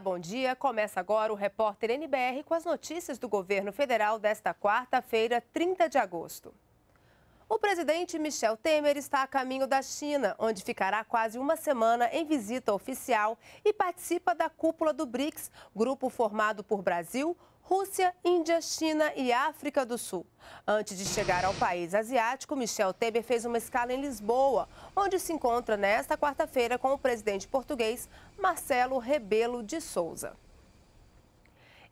bom dia. Começa agora o repórter NBR com as notícias do governo federal desta quarta-feira, 30 de agosto. O presidente Michel Temer está a caminho da China, onde ficará quase uma semana em visita oficial e participa da cúpula do BRICS, grupo formado por Brasil, Rússia, Índia, China e África do Sul. Antes de chegar ao país asiático, Michel Temer fez uma escala em Lisboa, onde se encontra nesta quarta-feira com o presidente português Marcelo Rebelo de Souza.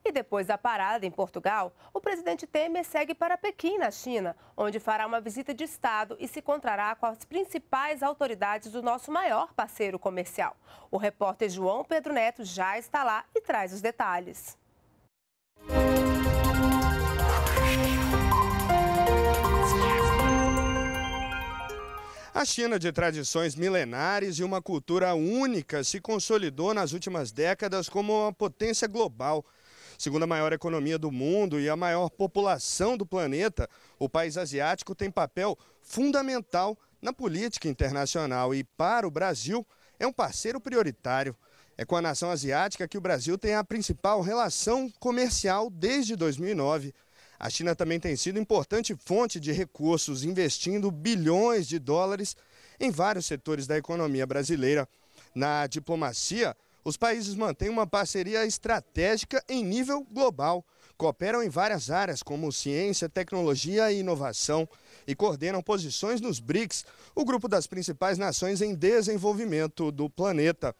E depois da parada em Portugal, o presidente Temer segue para Pequim, na China, onde fará uma visita de Estado e se encontrará com as principais autoridades do nosso maior parceiro comercial. O repórter João Pedro Neto já está lá e traz os detalhes. A China, de tradições milenares e uma cultura única, se consolidou nas últimas décadas como uma potência global. Segunda maior economia do mundo e a maior população do planeta, o país asiático tem papel fundamental na política internacional e, para o Brasil, é um parceiro prioritário. É com a nação asiática que o Brasil tem a principal relação comercial desde 2009. A China também tem sido importante fonte de recursos, investindo bilhões de dólares em vários setores da economia brasileira. Na diplomacia, os países mantêm uma parceria estratégica em nível global. Cooperam em várias áreas, como ciência, tecnologia e inovação, e coordenam posições nos BRICS, o grupo das principais nações em desenvolvimento do planeta.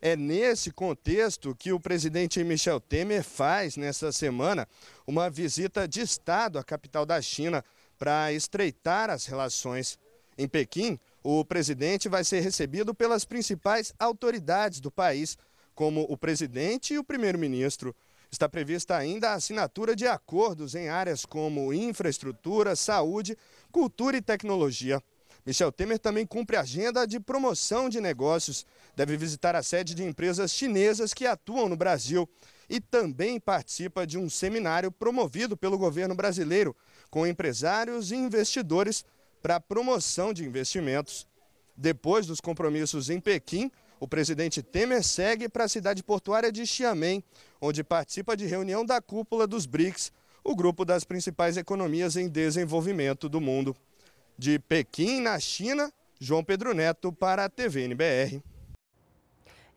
É nesse contexto que o presidente Michel Temer faz, nessa semana, uma visita de Estado à capital da China para estreitar as relações. Em Pequim, o presidente vai ser recebido pelas principais autoridades do país, como o presidente e o primeiro-ministro. Está prevista ainda a assinatura de acordos em áreas como infraestrutura, saúde, cultura e tecnologia. Michel é Temer também cumpre a agenda de promoção de negócios. Deve visitar a sede de empresas chinesas que atuam no Brasil e também participa de um seminário promovido pelo governo brasileiro com empresários e investidores para promoção de investimentos. Depois dos compromissos em Pequim, o presidente Temer segue para a cidade portuária de Xiamen, onde participa de reunião da cúpula dos BRICS, o grupo das principais economias em desenvolvimento do mundo. De Pequim, na China, João Pedro Neto para a TV NBR.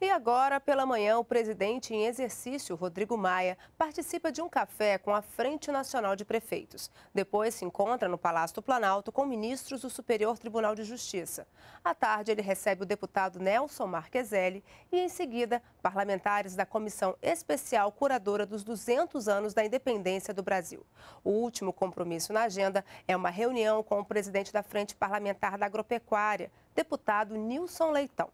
E agora, pela manhã, o presidente em exercício, Rodrigo Maia, participa de um café com a Frente Nacional de Prefeitos. Depois se encontra no Palácio do Planalto com ministros do Superior Tribunal de Justiça. À tarde, ele recebe o deputado Nelson Marqueselli e, em seguida, parlamentares da Comissão Especial Curadora dos 200 anos da Independência do Brasil. O último compromisso na agenda é uma reunião com o presidente da Frente Parlamentar da Agropecuária, deputado Nilson Leitão.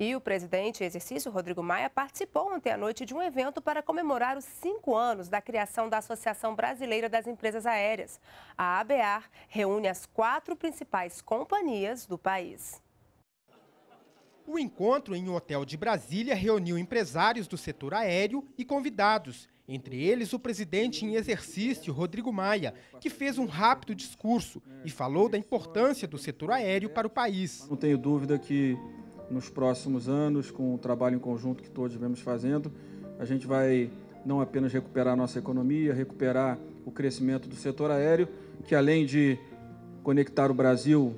E o presidente em exercício, Rodrigo Maia, participou ontem à noite de um evento para comemorar os cinco anos da criação da Associação Brasileira das Empresas Aéreas. A ABAR reúne as quatro principais companhias do país. O encontro em um hotel de Brasília reuniu empresários do setor aéreo e convidados, entre eles o presidente em exercício, Rodrigo Maia, que fez um rápido discurso e falou da importância do setor aéreo para o país. Não tenho dúvida que nos próximos anos, com o trabalho em conjunto que todos vemos fazendo, a gente vai não apenas recuperar a nossa economia, recuperar o crescimento do setor aéreo, que além de conectar o Brasil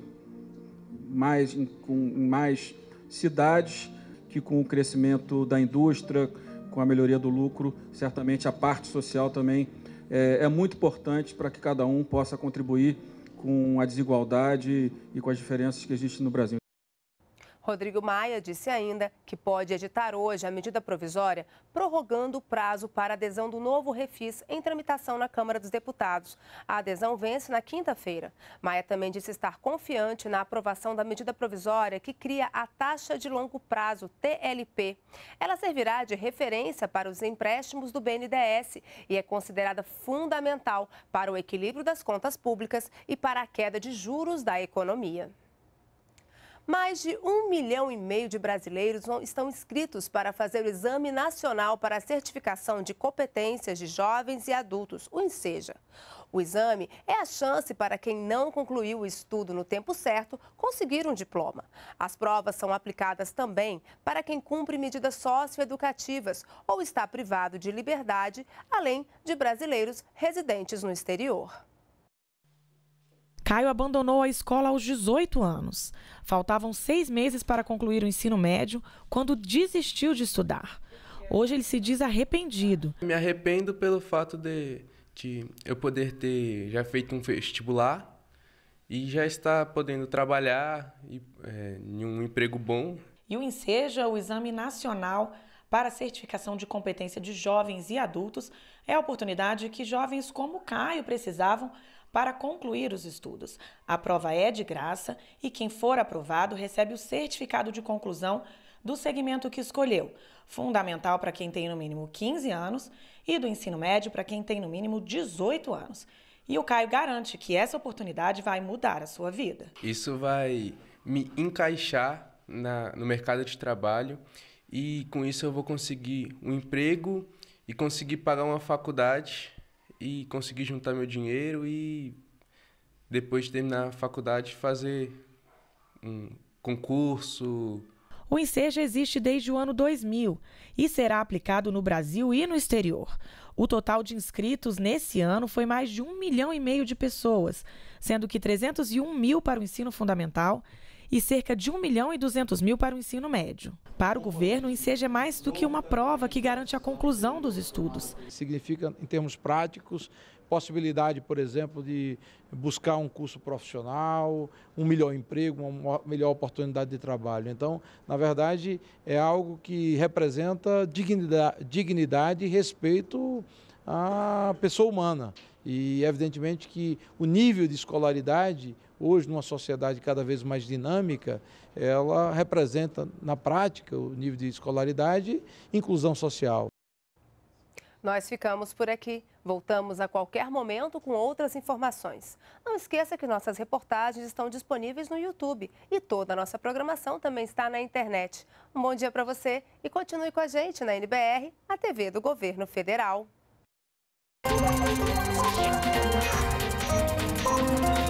mais, com mais cidades, que com o crescimento da indústria, com a melhoria do lucro, certamente a parte social também é, é muito importante para que cada um possa contribuir com a desigualdade e com as diferenças que existem no Brasil. Rodrigo Maia disse ainda que pode editar hoje a medida provisória prorrogando o prazo para adesão do novo refis em tramitação na Câmara dos Deputados. A adesão vence na quinta-feira. Maia também disse estar confiante na aprovação da medida provisória que cria a taxa de longo prazo TLP. Ela servirá de referência para os empréstimos do BNDES e é considerada fundamental para o equilíbrio das contas públicas e para a queda de juros da economia. Mais de um milhão e meio de brasileiros estão inscritos para fazer o Exame Nacional para a Certificação de Competências de Jovens e Adultos, o INSEJA. O exame é a chance para quem não concluiu o estudo no tempo certo conseguir um diploma. As provas são aplicadas também para quem cumpre medidas socioeducativas ou está privado de liberdade, além de brasileiros residentes no exterior. Caio abandonou a escola aos 18 anos. Faltavam seis meses para concluir o ensino médio quando desistiu de estudar. Hoje ele se diz arrependido. Me arrependo pelo fato de, de eu poder ter já feito um vestibular e já estar podendo trabalhar e, é, em um emprego bom. E o Enseja, é o Exame Nacional para a Certificação de Competência de Jovens e Adultos, é a oportunidade que jovens como Caio precisavam para concluir os estudos. A prova é de graça e quem for aprovado recebe o certificado de conclusão do segmento que escolheu, fundamental para quem tem no mínimo 15 anos e do ensino médio para quem tem no mínimo 18 anos. E o Caio garante que essa oportunidade vai mudar a sua vida. Isso vai me encaixar na, no mercado de trabalho e com isso eu vou conseguir um emprego e conseguir pagar uma faculdade e conseguir juntar meu dinheiro e depois de terminar a faculdade fazer um concurso. O ensejo existe desde o ano 2000 e será aplicado no Brasil e no exterior. O total de inscritos nesse ano foi mais de um milhão e meio de pessoas, sendo que 301 mil para o ensino fundamental e cerca de 1 milhão e 200 mil para o ensino médio. Para o governo, o ensejo é mais do que uma prova que garante a conclusão dos estudos. Significa, em termos práticos, possibilidade, por exemplo, de buscar um curso profissional, um melhor emprego, uma melhor oportunidade de trabalho. Então, na verdade, é algo que representa dignidade, dignidade e respeito à pessoa humana. E evidentemente que o nível de escolaridade, hoje numa sociedade cada vez mais dinâmica, ela representa na prática o nível de escolaridade, inclusão social. Nós ficamos por aqui. Voltamos a qualquer momento com outras informações. Não esqueça que nossas reportagens estão disponíveis no YouTube e toda a nossa programação também está na internet. Um bom dia para você e continue com a gente na NBR, a TV do Governo Federal. you